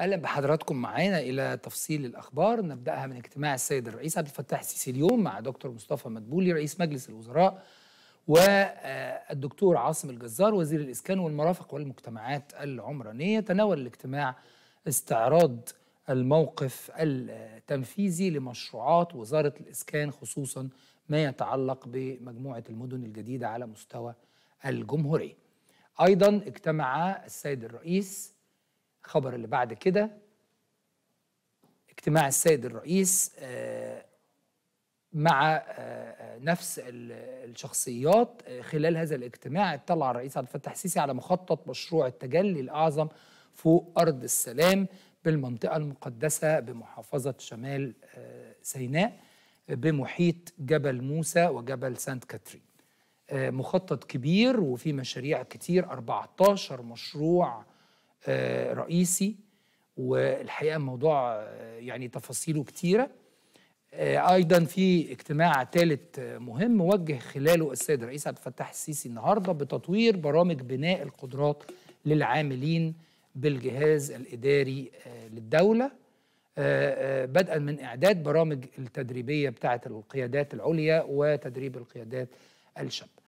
اهلا بحضراتكم معانا الى تفصيل الاخبار نبداها من اجتماع السيد الرئيس عبد الفتاح السيسي اليوم مع دكتور مصطفى مدبولي رئيس مجلس الوزراء والدكتور عاصم الجزار وزير الاسكان والمرافق والمجتمعات العمرانيه تناول الاجتماع استعراض الموقف التنفيذي لمشروعات وزاره الاسكان خصوصا ما يتعلق بمجموعه المدن الجديده على مستوى الجمهوريه. ايضا اجتمع السيد الرئيس الخبر اللي بعد كده اجتماع السيد الرئيس آه، مع آه، آه، نفس الشخصيات خلال هذا الاجتماع اطلع الرئيس عبد الفتاح السيسي على مخطط مشروع التجلي الاعظم فوق ارض السلام بالمنطقه المقدسه بمحافظه شمال سيناء بمحيط جبل موسى وجبل سانت كاترين مخطط كبير وفي مشاريع كتير 14 مشروع آه، رئيسي والحقيقه الموضوع آه، يعني تفاصيله كتيره آه، ايضا في اجتماع ثالث مهم وجه خلاله السيد الرئيس عبد الفتاح السيسي النهارده بتطوير برامج بناء القدرات للعاملين بالجهاز الاداري للدوله بدءا من اعداد برامج التدريبيه بتاعه القيادات العليا وتدريب القيادات الشابه